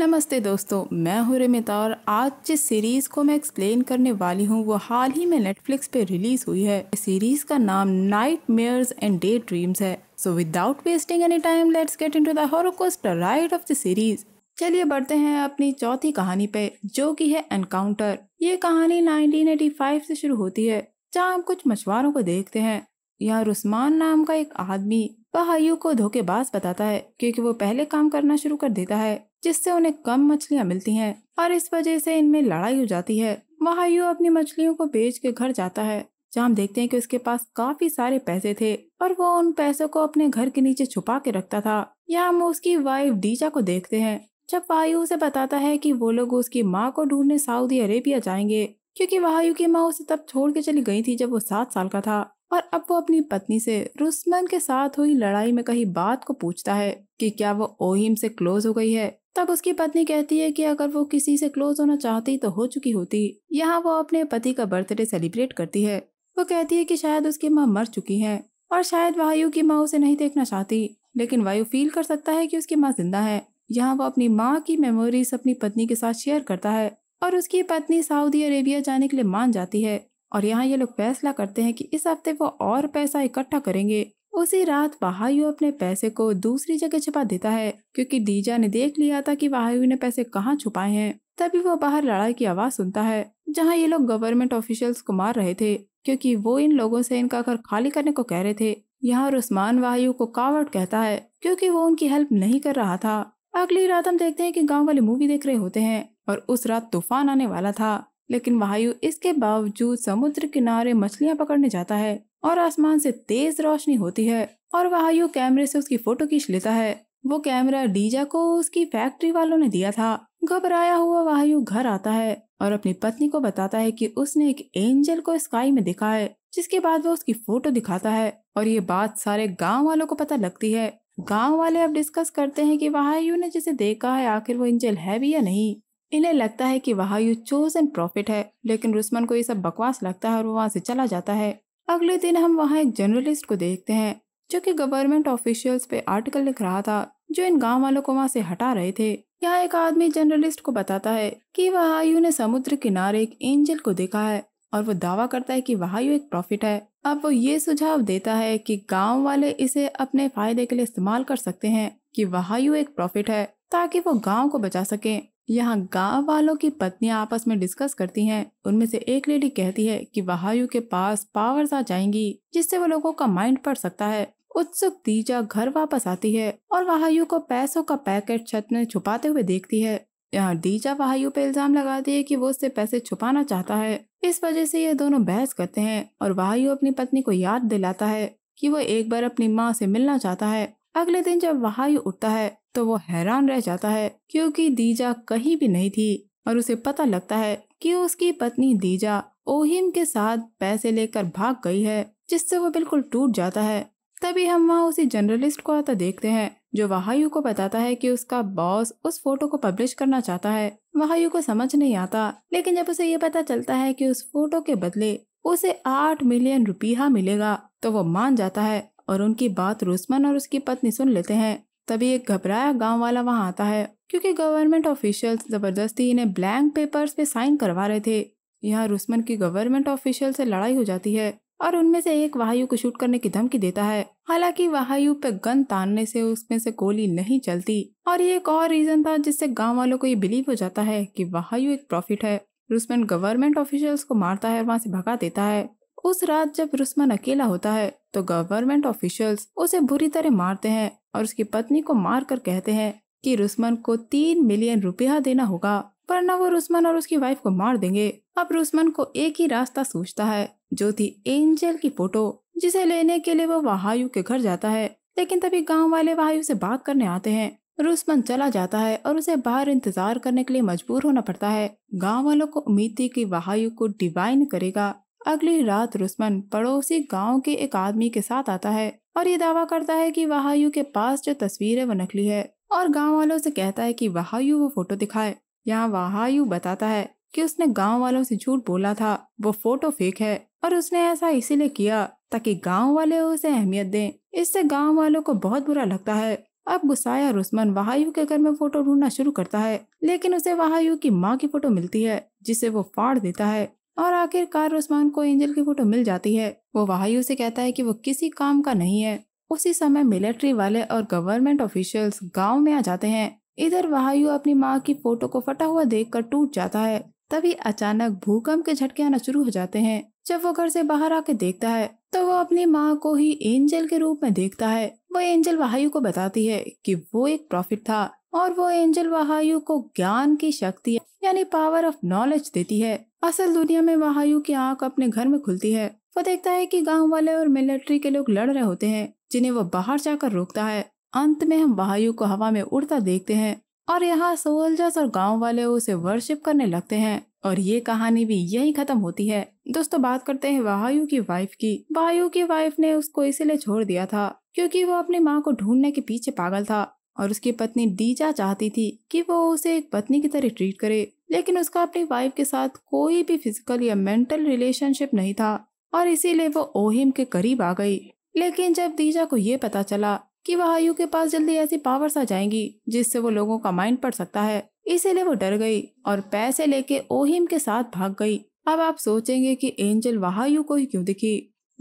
नमस्ते दोस्तों मैं हूँ रिमिता और आज जिस सीरीज़ को मैं एक्सप्लेन करने वाली हूँ वो हाल ही में नेटफ्लिक्स पे रिलीज़ हुई है सीरीज़ का नाम nightmares and daydreams है so without wasting any time let's get in to horror coaster ride of the series चलिए बढ़ते हैं अपनी चौथी कहानी पे जो कि है एनकाउंटर ये कहानी 1985 से शुरू होती है जहाँ हम कुछ मछुआरों को देखते हैं यहाँ रुस्मान नाम का एक आदमी वह को धोखेबाज बताता है क्योंकि वो पहले काम करना शुरू कर देता है जिससे उन्हें कम मछलियाँ मिलती हैं और इस वजह से इनमें लड़ाई हो जाती है महायु अपनी मछलियों को बेच के घर जाता है जहाँ हम देखते हैं कि उसके पास काफी सारे पैसे थे और वो उन पैसों को अपने घर के नीचे छुपा के रखता था यहाँ हम उसकी वाइफ डीजा को देखते हैं जब वायु उसे बताता है कि वो लोग उसकी माँ को ढूंढने सऊदी अरेबिया जाएंगे क्योंकि वायु की माँ उसे तब छोड़ के चली गई थी जब वो सात साल का था और अब वो अपनी पत्नी से रुस्मन के साथ हुई लड़ाई में कही बात को पूछता है कि क्या वो ओहिम से क्लोज हो गई है तब उसकी पत्नी कहती है कि अगर वो किसी से क्लोज होना चाहती तो हो चुकी होती यहाँ वो अपने पति का बर्थडे सेलिब्रेट करती है वो कहती है कि शायद उसकी माँ मर चुकी है और शायद वायु की माँ उसे नहीं देखना चाहती लेकिन वायु फील कर सकता है कि उसकी माँ जिंदा है यहाँ वो अपनी माँ की मेमोरीज अपनी पत्नी के साथ शेयर करता है और उसकी पत्नी सऊदी अरेबिया जाने के लिए मान जाती है और यहाँ ये लोग फैसला करते हैं कि इस हफ्ते वो और पैसा इकट्ठा करेंगे उसी रात वाहायु अपने पैसे को दूसरी जगह छिपा देता है क्योंकि डीजा ने देख लिया था कि वाहायु ने पैसे कहाँ छुपाए हैं तभी वो बाहर लड़ाई की आवाज सुनता है जहाँ ये लोग गवर्नमेंट ऑफिशियल्स को मार रहे थे क्योंकि वो इन लोगों से इनका घर खाली करने को कह रहे थे यहाँ उस्मान वायु को कावट कहता है क्योंकि वो उनकी हेल्प नहीं कर रहा था अगली रात हम देखते हैं कि गांव वाले मूवी देख रहे होते हैं और उस रात तूफान आने वाला था लेकिन वायु इसके बावजूद समुद्र किनारे मछलियां पकड़ने जाता है और आसमान से तेज रोशनी होती है और वायु कैमरे से उसकी फोटो खींच लेता है वो कैमरा डीजा को उसकी फैक्ट्री वालों ने दिया था घबराया हुआ वायु घर आता है और अपनी पत्नी को बताता है कि उसने एक एंजल को स्काई में देखा है जिसके बाद वो उसकी फोटो दिखाता है और ये बात सारे गांव वालों को पता लगती है गांव वाले अब डिस्कस करते हैं कि वायु ने जिसे देखा है आखिर वो एंजल है भी या नहीं इन्हें लगता है कि वहाँ यू एंड प्रॉफिट है लेकिन रुस्मन को ये सब बकवास लगता है और वो वहाँ से चला जाता है अगले दिन हम वहाँ एक जर्नलिस्ट को देखते हैं जो कि गवर्नमेंट ऑफिशियल्स पे आर्टिकल लिख रहा था जो इन गांव वालों को वहाँ से हटा रहे थे यहाँ एक आदमी जर्नलिस्ट को बताता है कि वहायु ने समुद्र किनारे एक एंजल को देखा है और वो दावा करता है कि वहायु एक प्रॉफिट है अब वो ये सुझाव देता है कि गांव वाले इसे अपने फायदे के लिए इस्तेमाल कर सकते हैं कि वहायु एक प्रॉफिट है ताकि वो गांव को बचा सके यहाँ गांव वालों की पत्नियां आपस में डिस्कस करती हैं उनमें से एक लेडी कहती है कि वहायु के पास पावर्स आ जाएंगी जिससे वो लोगों का माइंड पढ़ सकता है उत्सुक तीजा घर वापस आती है और वहायु को पैसों का पैकेट छत में छुपाते हुए देखती है यहाँ दीजा वहायु पे इल्जाम लगाती है कि वो उससे पैसे छुपाना चाहता है इस वजह से ये दोनों बहस करते हैं और वहायु अपनी पत्नी को याद दिलाता है कि वो एक बार अपनी माँ से मिलना चाहता है अगले दिन जब वहाई उठता है तो वो हैरान रह जाता है क्योंकि दीजा कहीं भी नहीं थी और उसे पता लगता है कि उसकी पत्नी दीजा ओहिम के साथ पैसे लेकर भाग गई है जिससे वो बिल्कुल टूट जाता है तभी हम वहाँ उसी जर्नलिस्ट को आता देखते हैं जो वहायु को बताता है कि उसका बॉस उस फोटो को पब्लिश करना चाहता है वहायु को समझ नहीं आता लेकिन जब उसे ये पता चलता है कि उस फोटो के बदले उसे आठ मिलियन रुपया मिलेगा तो वो मान जाता है और उनकी बात रुस्मन और उसकी पत्नी सुन लेते हैं तभी एक घबराया गांव वाला वहां आता है क्योंकि गवर्नमेंट ऑफिशियल्स जबरदस्ती इन्हें ब्लैंक पेपर्स पे साइन करवा रहे थे यहाँ रुस्मन की गवर्नमेंट ऑफिशियल से लड़ाई हो जाती है और उनमें से एक वायु को शूट करने की धमकी देता है हालांकि वायु पे गन तानने से उसमें से गोली नहीं चलती और ये एक और रीजन था जिससे गांव वालों को ये बिलीव हो जाता है कि वायु एक प्रॉफिट है रुस्मन गवर्नमेंट ऑफिशियल्स को मारता है और वहाँ से भगा देता है उस रात जब रुस्मन अकेला होता है तो गवर्नमेंट ऑफिशियल्स उसे बुरी तरह मारते हैं और उसकी पत्नी को मार कर कहते हैं कि रुस्मन को तीन मिलियन रुपया देना होगा वरना वो रुस्मन और उसकी वाइफ को मार देंगे अब रुस्मन को एक ही रास्ता सोचता है जो थी एंजल की फोटो जिसे लेने के लिए वो वहायु के घर जाता है लेकिन तभी गांव वाले वहायु से बात करने आते हैं रुस्मन चला जाता है और उसे बाहर इंतजार करने के लिए मजबूर होना पड़ता है गांव वालों को उम्मीद थी कि वहायु को डिवाइन करेगा अगली रात रुस्मन पड़ोसी गांव के एक आदमी के साथ आता है और ये दावा करता है कि वहायु के पास जो तस्वीर है वो नकली है और गांव वालों से कहता है कि वहायु वो फोटो दिखाए यहाँ वहायु बताता है कि उसने गांव वालों से झूठ बोला था वो फोटो फेक है और उसने ऐसा इसीलिए किया ताकि गांव वाले उसे अहमियत दें इससे गांव वालों को बहुत बुरा लगता है अब गुस्साया रुस्मन वहायु के घर में फोटो ढूंढना शुरू करता है लेकिन उसे वहायु की माँ की फोटो मिलती है जिसे वो फाड़ देता है और आखिरकार उस्मान को एंजल की फोटो मिल जाती है वो वाहयू से कहता है कि वो किसी काम का नहीं है उसी समय मिलिट्री वाले और गवर्नमेंट ऑफिशियल्स गांव में आ जाते हैं इधर वहायु अपनी माँ की फोटो को फटा हुआ देख टूट जाता है तभी अचानक भूकंप के झटके आना शुरू हो जाते हैं जब वो घर से बाहर आके देखता है तो वो अपनी माँ को ही एंजल के रूप में देखता है वो एंजल वाहायु को बताती है कि वो एक प्रॉफिट था और वो एंजल वाहायु को ज्ञान की शक्ति यानी पावर ऑफ नॉलेज देती है असल दुनिया में वाहायु की आंख अपने घर में खुलती है वो देखता है कि गांव वाले और मिलिट्री के लोग लड़ रहे होते हैं जिन्हें वो बाहर जाकर रोकता है अंत में हम वाहायु को हवा में उड़ता देखते हैं और यहाँ सोल्जर्स और गांव वाले उसे वर्शिप करने लगते हैं और ये कहानी भी यही खत्म होती है दोस्तों बात करते हैं वाहायु की वाइफ की वायु की वाइफ ने उसको इसीलिए छोड़ दिया था क्योंकि वो अपनी माँ को ढूंढने के पीछे पागल था और उसकी पत्नी डीजा चाहती थी कि वो उसे एक पत्नी की तरह ट्रीट करे लेकिन उसका अपनी वाइफ के साथ कोई भी फिजिकल या मेंटल रिलेशनशिप नहीं था और इसीलिए वो ओहिम के करीब आ गई लेकिन जब दीजा को ये पता चला कि वह आयु के पास जल्दी ऐसी पावर्स आ जाएंगी जिससे वो लोगों का माइंड पड़ सकता है इसीलिए वो डर गई और पैसे लेके ओहिम के साथ भाग गई अब आप सोचेंगे कि एंजल वहायु को ही क्यों दिखी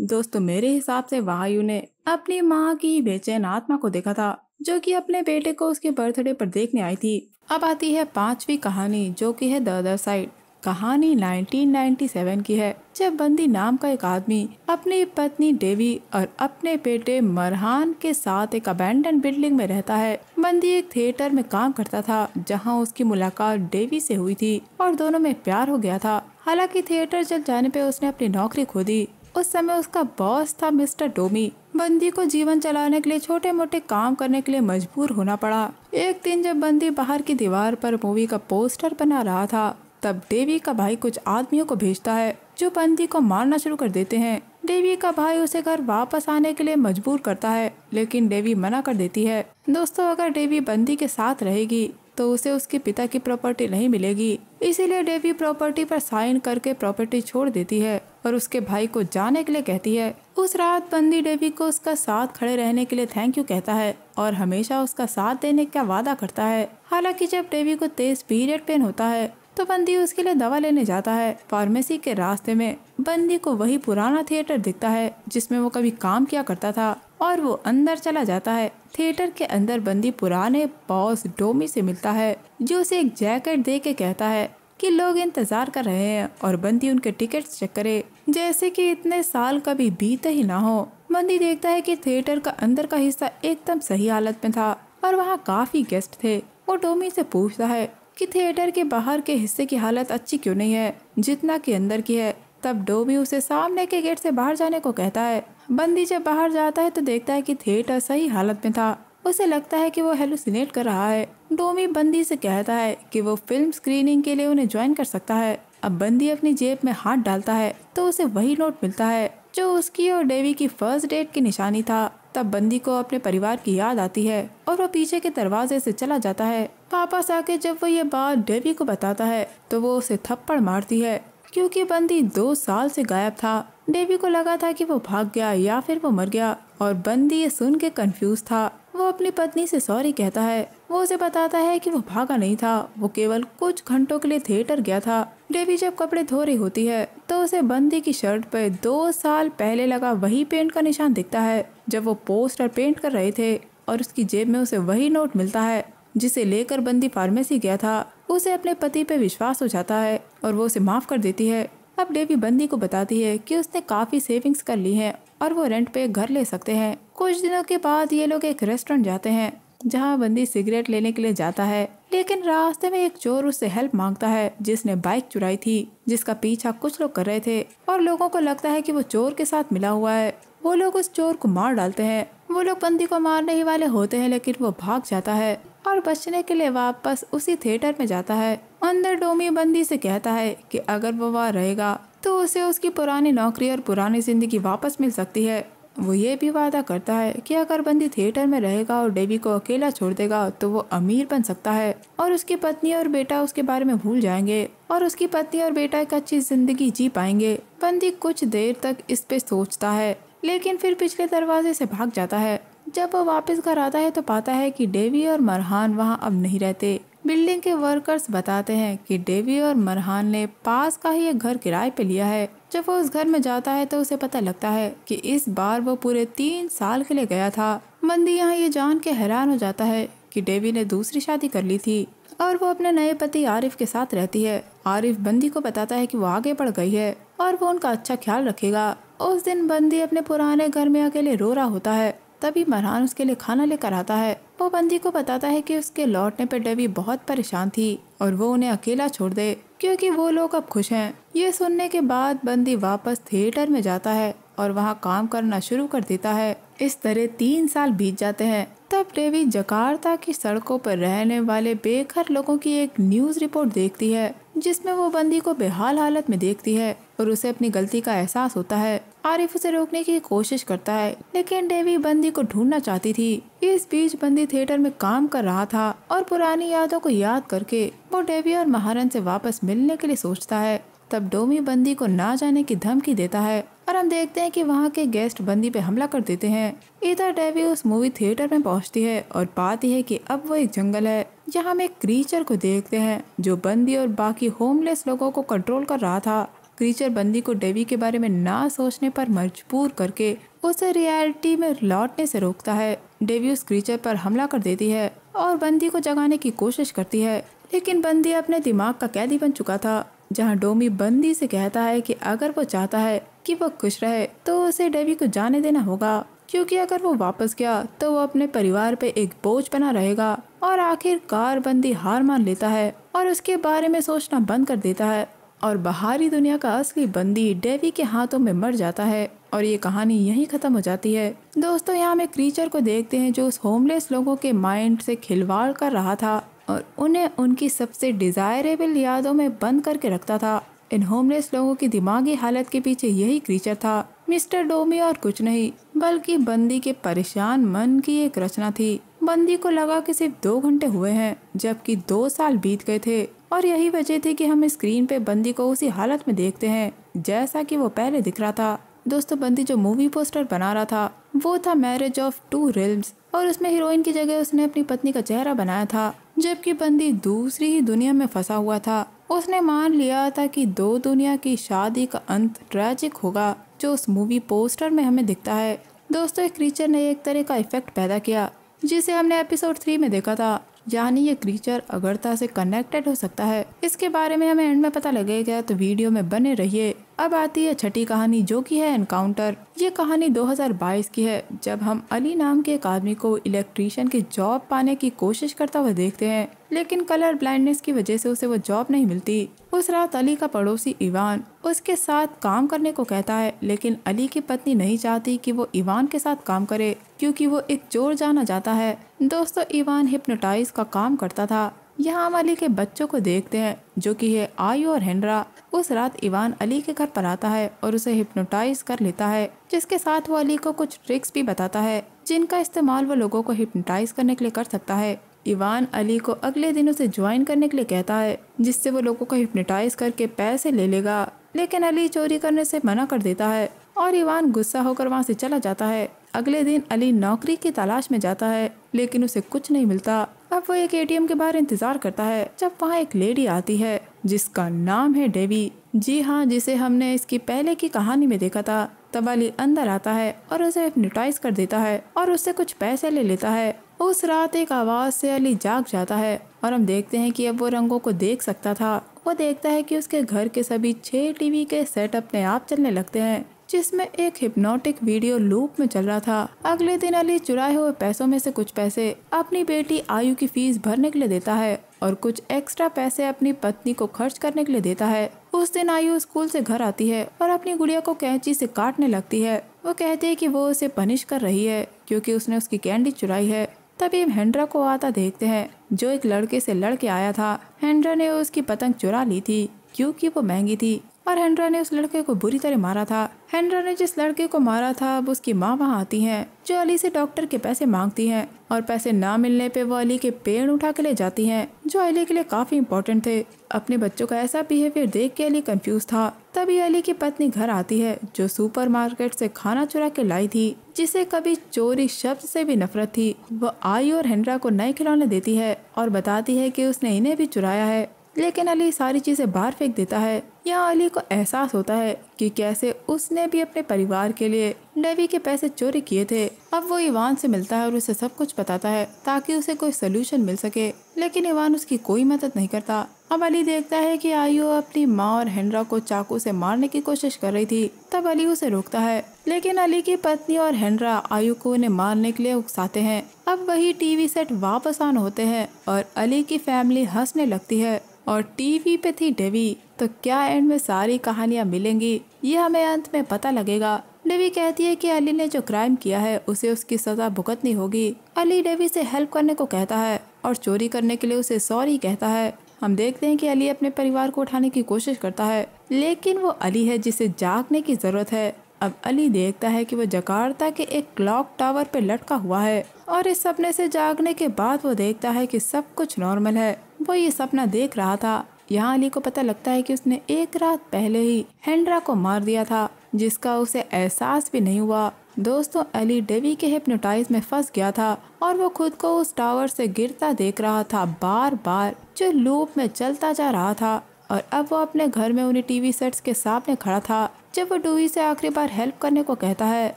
दोस्तों मेरे हिसाब से वायु ने अपनी माँ की बेचैन आत्मा को देखा था जो कि अपने बेटे को उसके बर्थडे पर देखने आई थी अब आती है पांचवी कहानी जो कि है ददर साइड कहानी 1997 की है जब बंदी नाम का एक आदमी अपनी पत्नी डेवी और अपने बेटे मरहान के साथ एक अबेंडन बिल्डिंग में रहता है बंदी एक थिएटर में काम करता था जहां उसकी मुलाकात डेवी से हुई थी और दोनों में प्यार हो गया था हालांकि थिएटर जल जाने पे उसने अपनी नौकरी खो दी उस समय उसका बॉस था मिस्टर डोमी बंदी को जीवन चलाने के लिए छोटे मोटे काम करने के लिए मजबूर होना पड़ा एक दिन जब बंदी बाहर की दीवार पर मूवी का पोस्टर बना रहा था तब देवी का भाई कुछ आदमियों को भेजता है जो बंदी को मारना शुरू कर देते हैं देवी का भाई उसे घर वापस आने के लिए मजबूर करता है लेकिन देवी मना कर देती है दोस्तों अगर देवी बंदी के साथ रहेगी तो उसे उसके पिता की प्रॉपर्टी नहीं मिलेगी इसीलिए डेवी प्रॉपर्टी पर साइन करके प्रॉपर्टी छोड़ देती है और उसके भाई को जाने के लिए कहती है उस रात बंदी डेवी को उसका साथ खड़े रहने के लिए थैंक यू कहता है और हमेशा उसका साथ देने का वादा करता है हालांकि जब डेवी को तेज पीरियड पेन होता है तो बंदी उसके लिए दवा लेने जाता है फार्मेसी के रास्ते में बंदी को वही पुराना थिएटर दिखता है जिसमें वो कभी काम किया करता था और वो अंदर चला जाता है थिएटर के अंदर बंदी पुराने बॉस डोमी से मिलता है जो उसे एक जैकेट दे के कहता है कि लोग इंतज़ार कर रहे हैं और बंदी उनके टिकट चेक करे जैसे कि इतने साल कभी बीते ही ना हो बंदी देखता है कि थिएटर का अंदर का हिस्सा एकदम सही हालत में था और वहाँ काफ़ी गेस्ट थे वो टोमी से पूछता है कि थिएटर के बाहर के हिस्से की हालत अच्छी क्यों नहीं है जितना की अंदर की है तब डोमी उसे सामने के गेट से बाहर जाने को कहता है बंदी जब बाहर जाता है तो देखता है कि थिएटर सही हालत में था उसे लगता है कि वो हेलुसिनेट कर रहा है डोमी बंदी से कहता है कि वो फिल्म स्क्रीनिंग के लिए उन्हें ज्वाइन कर सकता है अब बंदी अपनी जेब में हाथ डालता है तो उसे वही नोट मिलता है जो उसकी और डेवी की फर्स्ट डेट की निशानी था तब बंदी को अपने परिवार की याद आती है और वो पीछे के दरवाजे से चला जाता है वापस आके जब वो ये बात डेवी को बताता है तो वो उसे थप्पड़ मारती है क्योंकि बंदी दो साल से गायब था डेवी को लगा था कि वो भाग गया या फिर वो मर गया और बंदी ये सुन के कंफ्यूज था वो अपनी पत्नी से सॉरी कहता है वो उसे बताता है कि वो भागा नहीं था वो केवल कुछ घंटों के लिए थिएटर गया था डेवी जब कपड़े धो रही होती है तो उसे बंदी की शर्ट पर दो साल पहले लगा वही पेंट का निशान दिखता है जब वो पोस्टर पेंट कर रहे थे और उसकी जेब में उसे वही नोट मिलता है जिसे लेकर बंदी फार्मेसी गया था उसे अपने पति पे विश्वास हो जाता है और वो उसे माफ़ कर देती है अब डेवी बंदी को बताती है कि उसने काफ़ी सेविंग्स कर ली हैं और वो रेंट पे घर ले सकते हैं कुछ दिनों के बाद ये लोग एक रेस्टोरेंट जाते हैं जहाँ बंदी सिगरेट लेने के लिए जाता है लेकिन रास्ते में एक चोर उससे हेल्प मांगता है जिसने बाइक चुराई थी जिसका पीछा कुछ लोग कर रहे थे और लोगों को लगता है कि वो चोर के साथ मिला हुआ है वो लोग उस चोर को मार डालते हैं वो लोग बंदी को मारने ही वाले होते हैं लेकिन वो भाग जाता है और बचने के लिए वापस उसी थिएटर में जाता है अंदर डोमी बंदी से कहता है कि अगर वो वहाँ रहेगा तो उसे उसकी पुरानी नौकरी और पुरानी ज़िंदगी वापस मिल सकती है वो ये भी वादा करता है कि अगर बंदी थिएटर में रहेगा और डेबी को अकेला छोड़ देगा तो वो अमीर बन सकता है और उसकी पत्नी और बेटा उसके बारे में भूल जाएंगे और उसकी पत्नी और बेटा एक अच्छी जिंदगी जी पाएंगे बंदी कुछ देर तक इस पे सोचता है लेकिन फिर पिछले दरवाजे से भाग जाता है जब वो वापस घर आता है तो पाता है कि डेवी और मरहान वहाँ अब नहीं रहते बिल्डिंग के वर्कर्स बताते हैं कि डेवी और मरहान ने पास का ही एक घर किराए पे लिया है जब वो उस घर में जाता है तो उसे पता लगता है कि इस बार वो पूरे तीन साल के लिए गया था मंदी यहाँ ये जान के हैरान हो जाता है कि डेवी ने दूसरी शादी कर ली थी और वो अपने नए पति आरिफ के साथ रहती है आरिफ बंदी को बताता है कि वो आगे बढ़ गई है और वो उनका अच्छा ख्याल रखेगा उस दिन बंदी अपने पुराने घर में अकेले रो रहा होता है तभी मरहान उसके लिए खाना लेकर आता है वो बंदी को बताता है कि उसके लौटने पर डेवी बहुत परेशान थी और वो उन्हें अकेला छोड़ दे क्योंकि वो लोग अब खुश हैं ये सुनने के बाद बंदी वापस थिएटर में जाता है और वहाँ काम करना शुरू कर देता है इस तरह तीन साल बीत जाते हैं तब डेवी जकार्ता की सड़कों पर रहने वाले बेघर लोगों की एक न्यूज़ रिपोर्ट देखती है जिसमें वो बंदी को बेहाल हालत में देखती है और उसे अपनी गलती का एहसास होता है आरिफ उसे रोकने की कोशिश करता है लेकिन डेवी बंदी को ढूंढना चाहती थी इस बीच बंदी थिएटर में काम कर रहा था और पुरानी यादों को याद करके वो डेवी और महारन से वापस मिलने के लिए सोचता है तब डोमी बंदी को ना जाने की धमकी देता है और हम देखते हैं कि वहाँ के गेस्ट बंदी पे हमला कर देते हैं इधर डेवी उस मूवी थिएटर में पहुँचती है और पाती है कि अब वो एक जंगल है जहाँ हम एक क्रीचर को देखते हैं जो बंदी और बाकी होमलेस लोगों को कंट्रोल कर रहा था क्रीचर बंदी को डेवी के बारे में ना सोचने पर मजबूर करके उसे रियलिटी में लौटने से रोकता है डेवी उस क्रीचर पर हमला कर देती है और बंदी को जगाने की कोशिश करती है लेकिन बंदी अपने दिमाग का कैदी बन चुका था जहाँ डोमी बंदी से कहता है कि अगर वो चाहता है कि वो खुश रहे तो उसे डेवी को जाने देना होगा क्योंकि अगर वो वापस गया तो वो अपने परिवार पे एक बोझ बना रहेगा और आखिरकार बंदी हार मान लेता है और उसके बारे में सोचना बंद कर देता है और बाहरी दुनिया का असली बंदी डेवी के हाथों में मर जाता है और ये कहानी यहीं ख़त्म हो जाती है दोस्तों यहाँ हम एक क्रीचर को देखते हैं जो उस होमलेस लोगों के माइंड से खिलवाड़ कर रहा था और उन्हें उनकी सबसे डिज़ायरेबल यादों में बंद करके रखता था इन होमलेस लोगों की दिमागी हालत के पीछे यही क्रीचर था मिस्टर डोमी और कुछ नहीं बल्कि बंदी के परेशान मन की एक रचना थी बंदी को लगा कि सिर्फ दो घंटे हुए हैं जबकि दो साल बीत गए थे और यही वजह थी कि हम स्क्रीन पे बंदी को उसी हालत में देखते हैं जैसा कि वो पहले दिख रहा था दोस्तों बंदी जो मूवी पोस्टर बना रहा था वो था मैरिज ऑफ टू रिल्स और उसमें हीरोइन की जगह उसने अपनी पत्नी का चेहरा बनाया था जबकि बंदी दूसरी ही दुनिया में फंसा हुआ था उसने मान लिया था कि दो दुनिया की शादी का अंत ट्रैजिक होगा जो उस मूवी पोस्टर में हमें दिखता है दोस्तों एक क्रीचर ने एक तरह का इफेक्ट पैदा किया जिसे हमने एपिसोड थ्री में देखा था यानी ये क्रीचर अगरता से कनेक्टेड हो सकता है इसके बारे में हमें एंड में पता लगेगा तो वीडियो में बने रहिए अब आती है छठी कहानी जो कि है एनकाउंटर ये कहानी 2022 की है जब हम अली नाम के एक आदमी को इलेक्ट्रीशियन की जॉब पाने की कोशिश करता हुआ देखते हैं लेकिन कलर ब्लाइंडनेस की वजह से उसे वो जॉब नहीं मिलती उस रात अली का पड़ोसी इवान उसके साथ काम करने को कहता है लेकिन अली की पत्नी नहीं चाहती कि वो इवान के साथ काम करे क्योंकि वो एक चोर जाना जाता है दोस्तों इवान हिप्नोटाइज का काम करता था यहाँ हम अली के बच्चों को देखते हैं जो कि है आयु और हेनरा उस रात इवान अली के घर पर आता है और उसे हिप्नोटाइज कर लेता है जिसके साथ वो अली को कुछ ट्रिक्स भी बताता है जिनका इस्तेमाल वो लोगों को हिप्नोटाइज करने के लिए कर सकता है इवान अली को अगले दिन उसे ज्वाइन करने के लिए कहता है जिससे वो लोगों को हिप्नोटाइज करके पैसे ले लेगा लेकिन अली चोरी करने से मना कर देता है और इवान गुस्सा होकर वहाँ से चला जाता है अगले दिन अली नौकरी की तलाश में जाता है लेकिन उसे कुछ नहीं मिलता अब वो एक एटीएम के बाहर इंतजार करता है जब वहाँ एक लेडी आती है जिसका नाम है डेवी जी हाँ जिसे हमने इसकी पहले की कहानी में देखा था तबाली अंदर आता है और उसे हिप्नोटाइज कर देता है और उससे कुछ पैसे ले लेता है उस रात एक आवाज से अली जाग जाता है और हम देखते हैं कि अब वो रंगों को देख सकता था वो देखता है कि उसके घर के सभी छह टीवी के सेट अपने आप चलने लगते हैं जिसमें एक हिप्नोटिक वीडियो लूप में चल रहा था अगले दिन अली चुराए हुए पैसों में से कुछ पैसे अपनी बेटी आयु की फीस भरने के लिए देता है और कुछ एक्स्ट्रा पैसे अपनी पत्नी को खर्च करने के लिए देता है उस दिन आयु स्कूल से घर आती है और अपनी गुड़िया को कैंची से काटने लगती है वो कहती है कि वो उसे पनिश कर रही है क्योंकि उसने उसकी कैंडी चुराई है तभी हेंड्रा को आता देखते हैं जो एक लड़के से लड़के आया था हेंड्रा ने उसकी पतंग चुरा ली थी क्योंकि वो महंगी थी और हेनरा ने उस लड़के को बुरी तरह मारा था हेनरा ने जिस लड़के को मारा था अब उसकी माँ वहाँ आती है जो अली से डॉक्टर के पैसे मांगती है और पैसे ना मिलने पे वो अली के पेड़ उठा के ले जाती है जो अली के लिए काफ़ी इम्पोर्टेंट थे अपने बच्चों का ऐसा बिहेवियर देख के अली कंफ्यूज था तभी अली की पत्नी घर आती है जो सुपरमार्केट से खाना चुरा के लाई थी जिसे कभी चोरी शब्द से भी नफरत थी वो आई और हेनरा को नए खिलौने देती है और बताती है कि उसने इन्हें भी चुराया है लेकिन अली सारी चीज़ें बाहर फेंक देता है यहाँ अली को एहसास होता है कि कैसे उसने भी अपने परिवार के लिए डेवी के पैसे चोरी किए थे अब वो इवान से मिलता है और उसे सब कुछ बताता है ताकि उसे कोई सोल्यूशन मिल सके लेकिन इवान उसकी कोई मदद नहीं करता अब अली देखता है कि आयु अपनी माँ और हेनरा को चाकू से मारने की कोशिश कर रही थी तब अली उसे रोकता है लेकिन अली की पत्नी और हेनरा आयु को उन्हें मारने के लिए उकसाते हैं अब वही टीवी सेट वापस ऑन होते हैं और अली की फैमिली हंसने लगती है और टीवी पे थी डेवी तो क्या एंड में सारी कहानियाँ मिलेंगी ये हमें अंत में पता लगेगा डेवी कहती है कि अली ने जो क्राइम किया है उसे उसकी सजा भुगतनी होगी अली डेवी से हेल्प करने को कहता है और चोरी करने के लिए उसे सॉरी कहता है हम देखते हैं कि अली अपने परिवार को उठाने की कोशिश करता है लेकिन वो अली है जिसे जागने की जरूरत है अब अली देखता है कि वो जकार्ता के एक क्लॉक टावर पे लटका हुआ है और इस सपने से जागने के बाद वो देखता है कि सब कुछ नॉर्मल है वो ये सपना देख रहा था यहाँ अली को पता लगता है कि उसने एक रात पहले ही हेंड्रा को मार दिया था जिसका उसे एहसास भी नहीं हुआ दोस्तों अली डेवी के हिप्नोटाइज में फंस गया था और वो खुद को उस टावर से गिरता देख रहा था बार बार जो लूप में चलता जा रहा था और अब वो अपने घर में उन्हें टीवी सेट्स के सामने खड़ा था जब वो डूवी से आखिरी बार हेल्प करने को कहता है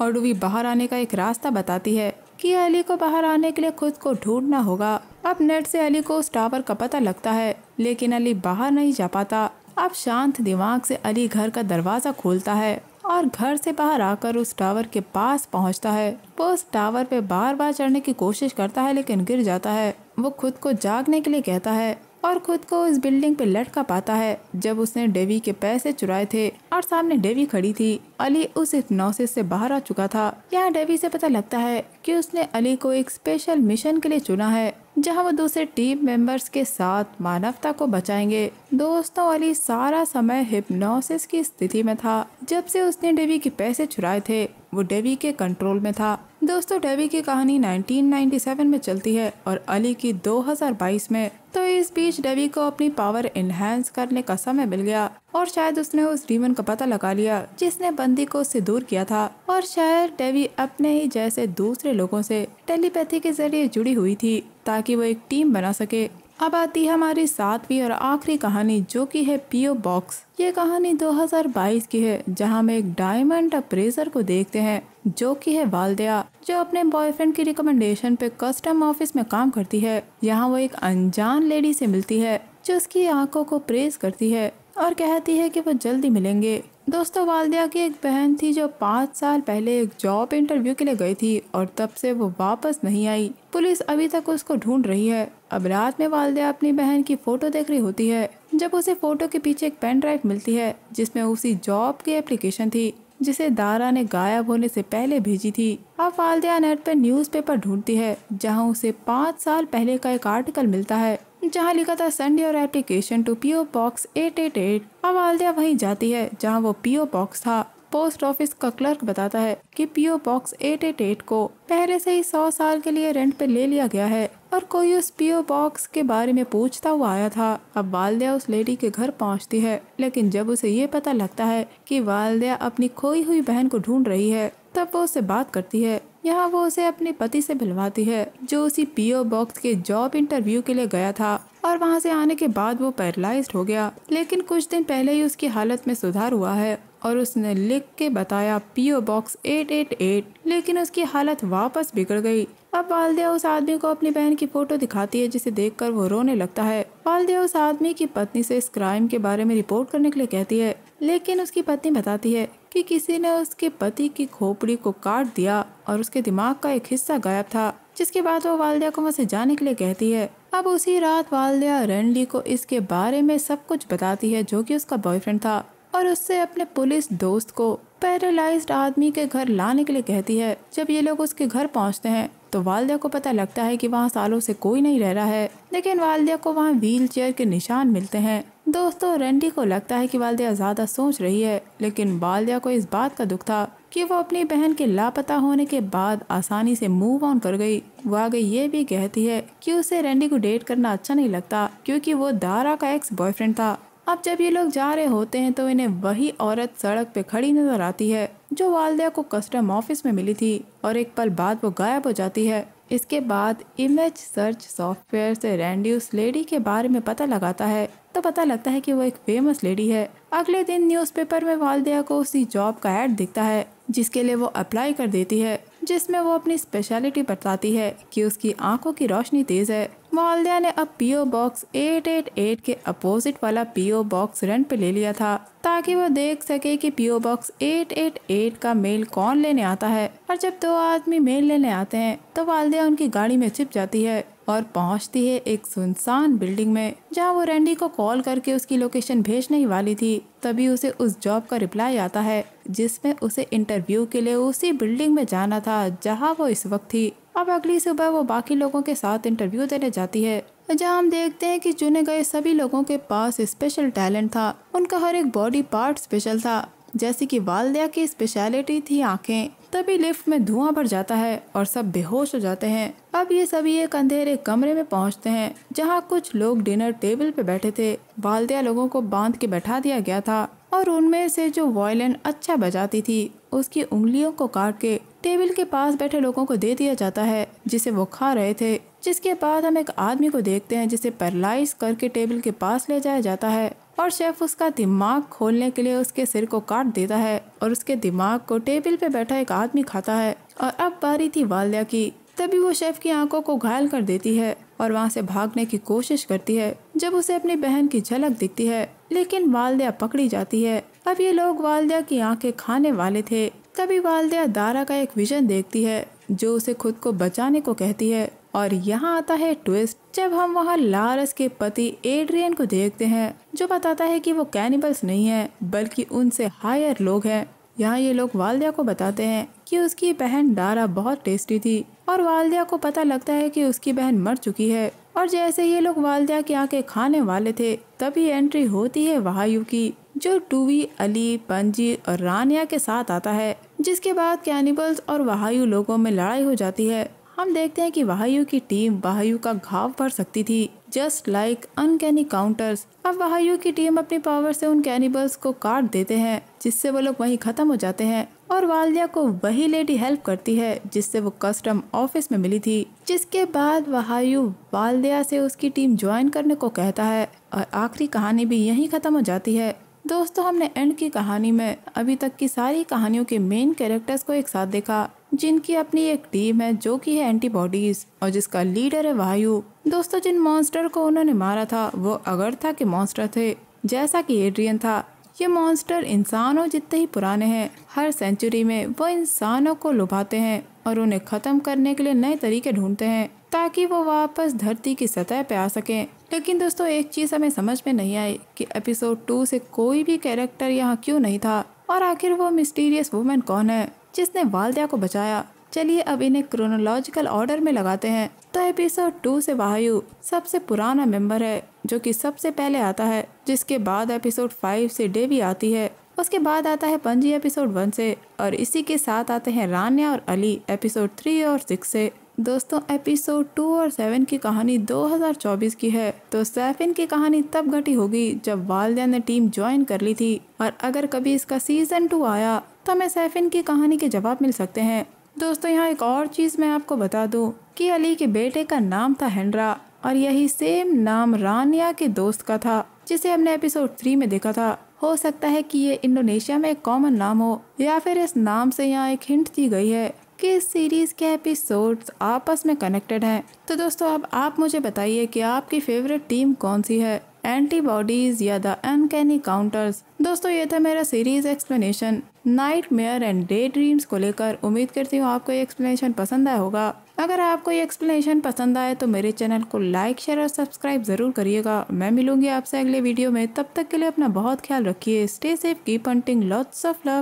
और डूवी बाहर आने का एक रास्ता बताती है कि अली को बाहर आने के लिए खुद को ढूंढना होगा अब नेट से अली को उस टावर का पता लगता है लेकिन अली बाहर नहीं जा पाता अब शांत दिमाग से अली घर का दरवाज़ा खोलता है और घर से बाहर आकर उस टावर के पास पहुंचता है वो उस टावर पे बार बार चढ़ने की कोशिश करता है लेकिन गिर जाता है वो खुद को जागने के लिए कहता है और खुद को उस बिल्डिंग पे लटका पाता है जब उसने डेवी के पैसे चुराए थे और सामने डेवी खड़ी थी अली उस इकनोसिस से बाहर आ चुका था यहाँ डेवी से पता लगता है कि उसने अली को एक स्पेशल मिशन के लिए चुना है जहाँ वो दूसरे टीम मेंबर्स के साथ मानवता को बचाएंगे दोस्तों अली सारा समय हिप्नोसिस की स्थिति में था जब से उसने डेवी के पैसे चुराए थे वो डेवी के कंट्रोल में था दोस्तों डेवी की कहानी 1997 में चलती है और अली की 2022 में तो इस बीच डेवी को अपनी पावर इन्हेंस करने का समय मिल गया और शायद उसने उस डीमन का पता लगा लिया जिसने बंदी को उससे दूर किया था और शायद डेवी अपने ही जैसे दूसरे लोगों से टेलीपैथी के जरिए जुड़ी हुई थी ताकि वो एक टीम बना सके अब आती है हमारी सातवीं और आखिरी कहानी जो कि है पीओ बॉक्स ये कहानी 2022 की है जहां हम एक डायमंड अप्रेजर को देखते हैं जो कि है वालदया जो अपने बॉयफ्रेंड की रिकमेंडेशन पे कस्टम ऑफिस में काम करती है यहाँ वो एक अनजान लेडी से मिलती है जो उसकी आंखों को प्रेस करती है और कहती है कि वो जल्दी मिलेंगे दोस्तों वालदिया की एक बहन थी जो पाँच साल पहले एक जॉब इंटरव्यू के लिए गई थी और तब से वो वापस नहीं आई पुलिस अभी तक उसको ढूंढ रही है अब रात में वालदिया अपनी बहन की फ़ोटो देख रही होती है जब उसे फ़ोटो के पीछे एक पेन ड्राइव मिलती है जिसमें उसी जॉब की एप्लीकेशन थी जिसे दारा ने गायब होने से पहले भेजी थी अब वालदिया नेट पर न्यूज़पेपर ढूंढती है जहां उसे पाँच साल पहले का एक आर्टिकल मिलता है जहाँ लिखा था send your application to PO box eight eight eight अब आलदिया वहीं जाती है जहाँ वो पीओ बॉक्स था पोस्ट ऑफिस का क्लर्क बताता है कि PO box eight eight eight को पहले से ही सौ साल के लिए रेंट पे ले लिया गया है और कोई उस पीओ बॉक्स के बारे में पूछता हुआ आया था अब वालदिया उस लेडी के घर पहुंचती है लेकिन जब उसे ये पता लगता है कि वालदिया अपनी खोई हुई बहन को ढूंढ रही है तब वो उससे बात करती है यहाँ वो उसे अपने पति से मिलवाती है जो उसी पीओ बॉक्स के जॉब इंटरव्यू के लिए गया था और वहाँ से आने के बाद वो पैरलाइज हो गया लेकिन कुछ दिन पहले ही उसकी हालत में सुधार हुआ है और उसने लिख के बताया पीओ बॉक्स 888 लेकिन उसकी हालत वापस बिगड़ गई अब वालदिया उस आदमी को अपनी बहन की फोटो दिखाती है जिसे देखकर वो रोने लगता है वालदिया उस आदमी की पत्नी से इस क्राइम के बारे में रिपोर्ट करने के लिए कहती है लेकिन उसकी पत्नी बताती है कि किसी ने उसके पति की खोपड़ी को काट दिया और उसके दिमाग का एक हिस्सा गायब था जिसके बाद वो वालदिया को वहाँ से जाने के लिए कहती है अब उसी रात वालदिया रेंडी को इसके बारे में सब कुछ बताती है जो कि उसका बॉयफ्रेंड था और उससे अपने पुलिस दोस्त को पैरालाइज्ड आदमी के घर लाने के लिए कहती है जब ये लोग उसके घर पहुंचते हैं तो वालदा को पता लगता है कि वहाँ सालों से कोई नहीं रह रहा है लेकिन वालदा को वहाँ व्हील के निशान मिलते हैं दोस्तों रेंडी को लगता है कि वालदा ज़्यादा सोच रही है लेकिन वालदा को इस बात का दुख था कि वो अपनी बहन के लापता होने के बाद आसानी से मूव ऑन कर गई वो आगे ये भी कहती है कि उसे रेंडी को डेट करना अच्छा नहीं लगता क्योंकि वो दारा का एक्स बॉयफ्रेंड था अब जब ये लोग जा रहे होते हैं तो इन्हें वही औरत सड़क पे खड़ी नजर आती है जो वालदा को कस्टम ऑफिस में मिली थी और एक पल बाद वो गायब हो जाती है इसके बाद इमेज सर्च सॉफ्टवेयर से रैंडी उस लेडी के बारे में पता लगाता है तो पता लगता है कि वो एक फेमस लेडी है अगले दिन न्यूज़पेपर में वालदिया को उसी जॉब का ऐड दिखता है जिसके लिए वो अप्लाई कर देती है जिसमें वो अपनी स्पेशलिटी बताती है कि उसकी आंखों की रोशनी तेज़ है वालदिया ने अब पीओ बॉक्स 888 के अपोजिट वाला पीओ बॉक्स रेंट पे ले लिया था ताकि वो देख सके कि पीओ बॉक्स 888 का मेल कौन लेने आता है और जब दो आदमी मेल लेने आते हैं तो वालदिया उनकी गाड़ी में छिप जाती है और पहुंचती है एक सुनसान बिल्डिंग में जहां वो रैंडी को कॉल करके उसकी लोकेशन भेजने ही वाली थी तभी उसे उस जॉब का रिप्लाई आता है जिसमें उसे इंटरव्यू के लिए उसी बिल्डिंग में जाना था जहां वो इस वक्त थी अब अगली सुबह वो बाकी लोगों के साथ इंटरव्यू देने जाती है जहाँ हम देखते हैं कि चुने गए सभी लोगों के पास स्पेशल टैलेंट था उनका हर एक बॉडी पार्ट स्पेशल था जैसे कि वालदिया की स्पेशलिटी थी आंखें तभी लिफ्ट में धुआं भर जाता है और सब बेहोश हो जाते हैं अब ये सभी एक अंधेरे कमरे में पहुंचते हैं जहां कुछ लोग डिनर टेबल पे बैठे थे वालदिया लोगों को बांध के बैठा दिया गया था और उनमें से जो वॉयलिन अच्छा बजाती थी उसकी उंगलियों को काट के टेबल के पास बैठे लोगों को दे दिया जाता है जिसे वो खा रहे थे जिसके बाद हम एक आदमी को देखते हैं जिसे पैरलाइज करके टेबल के पास ले जाया जाता है और शेफ उसका दिमाग खोलने के लिए उसके सिर को काट देता है और उसके दिमाग को टेबल पे बैठा एक आदमी खाता है और अब बारी थी वालिया की तभी वो शेफ की आंखों को घायल कर देती है और वहाँ से भागने की कोशिश करती है जब उसे अपनी बहन की झलक दिखती है लेकिन वालदया पकड़ी जाती है अब ये लोग वालदया की आंखें खाने वाले थे तभी वालदया दारा का एक विजन देखती है जो उसे खुद को बचाने को कहती है और यहाँ आता है ट्विस्ट जब हम वहाँ लारस के पति एड्रियन को देखते हैं जो बताता है कि वो कैनिबल्स नहीं है बल्कि उनसे हायर लोग हैं यहाँ ये लोग वालदिया को बताते हैं कि उसकी बहन डारा बहुत टेस्टी थी और वालदिया को पता लगता है कि उसकी बहन मर चुकी है और जैसे ये लोग वालदिया के आके खाने वाले थे तभी एंट्री होती है वहायु की जो टूवी अली पंजी और रानिया के साथ आता है जिसके बाद कैनिबल्स और वहायु लोगों में लड़ाई हो जाती है हम देखते हैं कि वहायु की टीम वहायु का घाव भर सकती थी जस्ट लाइक अनकैनी काउंटर्स अब वहायु की टीम अपनी पावर से उन कैनिबल्स को काट देते हैं जिससे वो लोग वहीं ख़त्म हो जाते हैं और वालिया को वही लेडी हेल्प करती है जिससे वो कस्टम ऑफिस में मिली थी जिसके बाद वहायु वालदिया से उसकी टीम ज्वाइन करने को कहता है और आखिरी कहानी भी यही ख़त्म हो जाती है दोस्तों हमने एंड की कहानी में अभी तक की सारी कहानियों के मेन कैरेक्टर्स को एक साथ देखा जिनकी अपनी एक टीम है जो कि है एंटीबॉडीज़ और जिसका लीडर है वायु दोस्तों जिन मॉन्स्टर को उन्होंने मारा था वो था कि मॉन्स्टर थे जैसा कि एड्रियन था ये मॉन्स्टर इंसानों जितने ही पुराने हैं हर सेंचुरी में वो इंसानों को लुभाते हैं और उन्हें ख़त्म करने के लिए नए तरीके ढूंढते हैं ताकि वो वापस धरती की सतह पर आ सकें लेकिन दोस्तों एक चीज़ हमें समझ में नहीं आई कि एपिसोड टू से कोई भी कैरेक्टर यहाँ क्यों नहीं था और आखिर वो मिस्टीरियस वुमेन कौन है जिसने वालदिया को बचाया चलिए अब इन्हें क्रोनोलॉजिकल ऑर्डर में लगाते हैं तो एपिसोड टू से वाहयु सबसे पुराना मेंबर है जो कि सबसे पहले आता है जिसके बाद एपिसोड फाइव से डेवी आती है उसके बाद आता है पंजी एपिसोड वन से और इसी के साथ आते हैं रान्या और अली एपिसोड थ्री और सिक्स से दोस्तों एपिसोड टू और सेवन की कहानी 2024 की है तो सैफिन की कहानी तब घटी होगी जब वालदा ने टीम ज्वाइन कर ली थी और अगर कभी इसका सीजन टू आया तो हमें सैफिन की कहानी के जवाब मिल सकते हैं दोस्तों यहाँ एक और चीज़ मैं आपको बता दूँ कि अली के बेटे का नाम था हेनरा और यही सेम नाम रानिया के दोस्त का था जिसे हमने एपिसोड थ्री में देखा था हो सकता है कि ये इंडोनेशिया में एक कॉमन नाम हो या फिर इस नाम से यहाँ एक हिंट दी गई है कि इस सीरीज़ के एपिसोड्स आपस में कनेक्टेड हैं तो दोस्तों अब आप मुझे बताइए कि आपकी फेवरेट टीम कौन सी है एंटीबॉडीज या द अनकैनी काउंटर्स दोस्तों ये था मेरा series explanation nightmare and daydreams को लेकर उम्मीद करती हूँ आपको ये एक्सप्लेनेशन पसंद आया होगा अगर आपको ये एक्सप्लेनेशन पसंद आए तो मेरे चैनल को लाइक शेयर और सब्सक्राइब ज़रूर करिएगा मैं मिलूंगी आपसे अगले वीडियो में तब तक के लिए अपना बहुत ख्याल रखिए stay safe keep hunting lots of love